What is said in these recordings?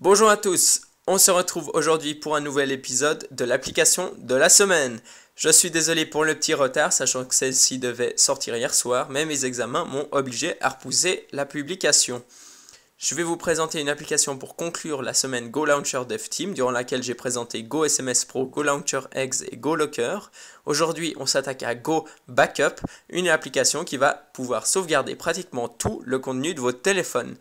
Bonjour à tous, on se retrouve aujourd'hui pour un nouvel épisode de l'application de la semaine. Je suis désolé pour le petit retard, sachant que celle-ci devait sortir hier soir, mais mes examens m'ont obligé à repousser la publication. Je vais vous présenter une application pour conclure la semaine Go Launcher Dev Team, durant laquelle j'ai présenté Go SMS Pro, Go Launcher Eggs et Go Locker. Aujourd'hui, on s'attaque à Go Backup, une application qui va pouvoir sauvegarder pratiquement tout le contenu de votre téléphone.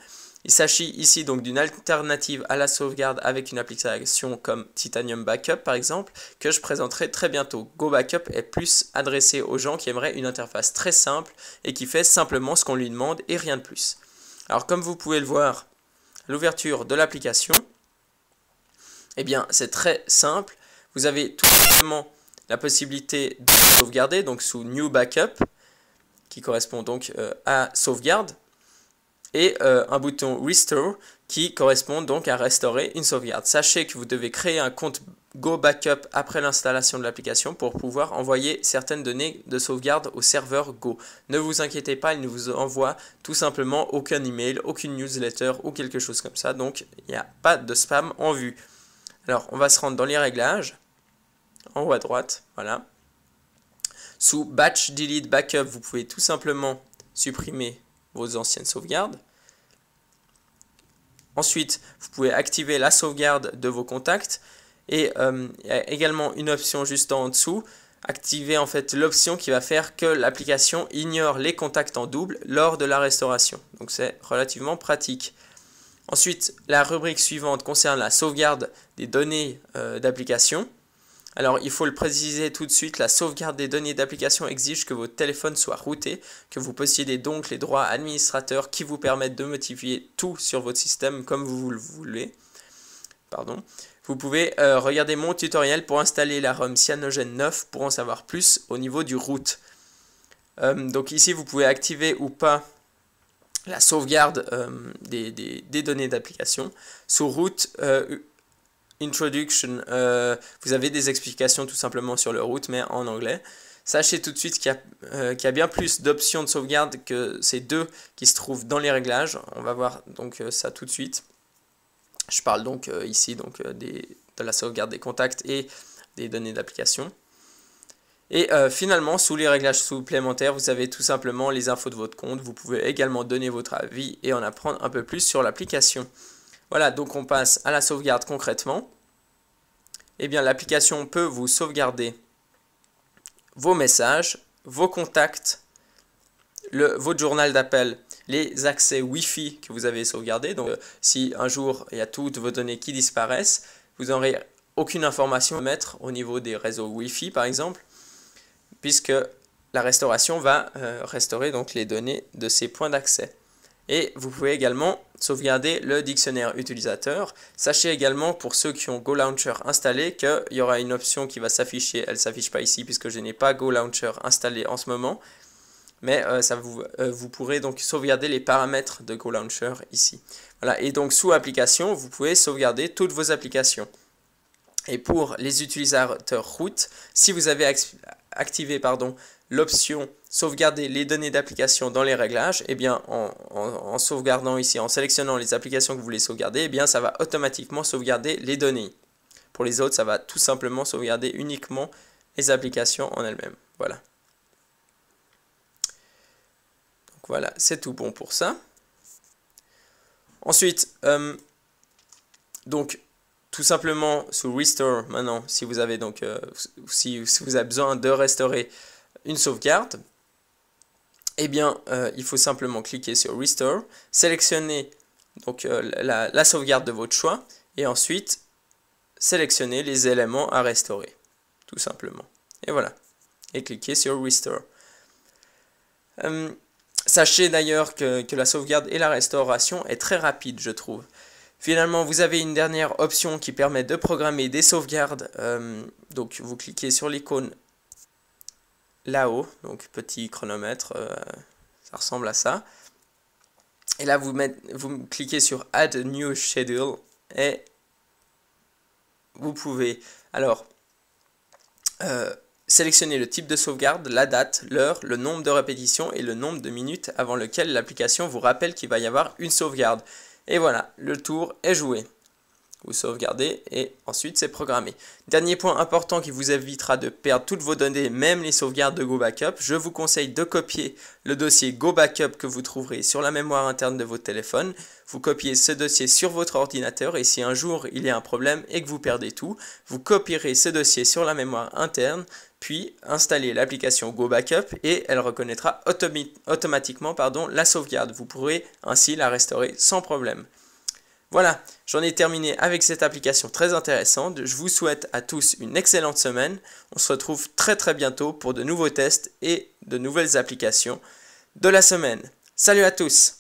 Il s'agit ici donc d'une alternative à la sauvegarde avec une application comme Titanium Backup par exemple, que je présenterai très bientôt. Go Backup est plus adressé aux gens qui aimeraient une interface très simple et qui fait simplement ce qu'on lui demande et rien de plus. Alors comme vous pouvez le voir, l'ouverture de l'application, eh bien c'est très simple. Vous avez tout simplement la possibilité de sauvegarder, donc sous New Backup, qui correspond donc euh, à sauvegarde et euh, un bouton Restore qui correspond donc à restaurer une sauvegarde. Sachez que vous devez créer un compte Go Backup après l'installation de l'application pour pouvoir envoyer certaines données de sauvegarde au serveur Go. Ne vous inquiétez pas, il ne vous envoie tout simplement aucun email, aucune newsletter ou quelque chose comme ça, donc il n'y a pas de spam en vue. Alors on va se rendre dans les réglages, en haut à droite, voilà. Sous Batch Delete Backup, vous pouvez tout simplement supprimer vos anciennes sauvegardes. Ensuite, vous pouvez activer la sauvegarde de vos contacts et euh, il y a également une option juste en dessous activer en fait l'option qui va faire que l'application ignore les contacts en double lors de la restauration. Donc c'est relativement pratique. Ensuite, la rubrique suivante concerne la sauvegarde des données euh, d'application. Alors il faut le préciser tout de suite, la sauvegarde des données d'application exige que votre téléphone soit routé, que vous possédez donc les droits administrateurs qui vous permettent de modifier tout sur votre système comme vous le voulez. Pardon. Vous pouvez euh, regarder mon tutoriel pour installer la ROM Cyanogen 9 pour en savoir plus au niveau du route. Euh, donc ici vous pouvez activer ou pas la sauvegarde euh, des, des, données d'application. Sous route, introduction. Euh, vous avez des explications tout simplement sur le route, mais en anglais. Sachez tout de suite euh, qu'il y, a bien plus d'options de sauvegarde que ces deux qui se trouvent dans les réglages. On va voir donc euh, ça tout de suite. Je parle donc ici donc, de la sauvegarde des contacts et des données d'application. Et finalement, sous les réglages supplémentaires, vous avez tout simplement les infos de votre compte. Vous pouvez également donner votre avis et en apprendre un peu plus sur l'application. Voilà, donc on passe à la sauvegarde concrètement. Eh bien, l'application peut vous sauvegarder vos messages, vos contacts, le, votre journal d'appel, les accès Wi-Fi que vous avez sauvegardés. Donc, euh, si un jour il y a toutes vos données qui disparaissent, vous n'aurez aucune information à mettre au niveau des réseaux Wi-Fi, par exemple, puisque la restauration va euh, restaurer donc les données de ces points d'accès. Et vous pouvez également sauvegarder le dictionnaire utilisateur. Sachez également pour ceux qui ont Go Launcher installé qu'il y aura une option qui va s'afficher. Elle ne s'affiche pas ici puisque je n'ai pas Go Launcher installé en ce moment. Mais euh, ça vous, euh, vous, pourrez donc sauvegarder les paramètres de Go Launcher ici. Voilà, et donc sous application, vous pouvez sauvegarder toutes vos applications. Et pour les utilisateurs root, si vous avez activé l'option sauvegarder les données d'application dans les réglages, et eh bien en, sauvegardant ici, en sélectionnant les applications que vous voulez sauvegarder, et eh bien ça va automatiquement sauvegarder les données. Pour les autres, ça va tout simplement sauvegarder uniquement les applications en elles-mêmes. Voilà. Donc voilà, c'est tout bon pour ça. Ensuite, euh, donc tout simplement sous Restore maintenant, si vous avez donc euh, si, si vous avez besoin de restaurer une sauvegarde, eh bien, euh, il faut simplement cliquer sur Restore, sélectionner donc, euh, la, sauvegarde de votre choix, et ensuite sélectionner les éléments à restaurer, tout simplement. Et voilà, et cliquez sur Restore. Euh, sachez d'ailleurs que, la sauvegarde et la restauration est très rapide, je trouve. Finalement, vous avez une dernière option qui permet de programmer des sauvegardes. donc, vous cliquez sur l'icône là-haut, donc petit chronomètre, euh, ça ressemble à ça. Et là, vous, vous cliquez sur Add New Schedule et vous pouvez alors euh, sélectionner le type de sauvegarde, la date, l'heure, le nombre de répétitions et le nombre de minutes avant lequel l'application vous rappelle qu'il va y avoir une sauvegarde. Et voilà, le tour est joué vous sauvegardez et ensuite c'est programmé. Dernier point important qui vous évitera de perdre toutes vos données, même les sauvegardes de Go Backup, je vous conseille de copier le dossier Go Backup que vous trouverez sur la mémoire interne de votre téléphone. Vous copiez ce dossier sur votre ordinateur et si un jour il y a un problème et que vous perdez tout, vous copierez ce dossier sur la mémoire interne, puis installez l'application Go Backup et elle reconnaîtra automatiquement pardon, la sauvegarde. Vous pourrez ainsi la restaurer sans problème. Voilà, j'en ai terminé avec cette application très intéressante. Je vous souhaite à tous une excellente semaine. On se retrouve très très bientôt pour de nouveaux tests et de nouvelles applications de la semaine. Salut à tous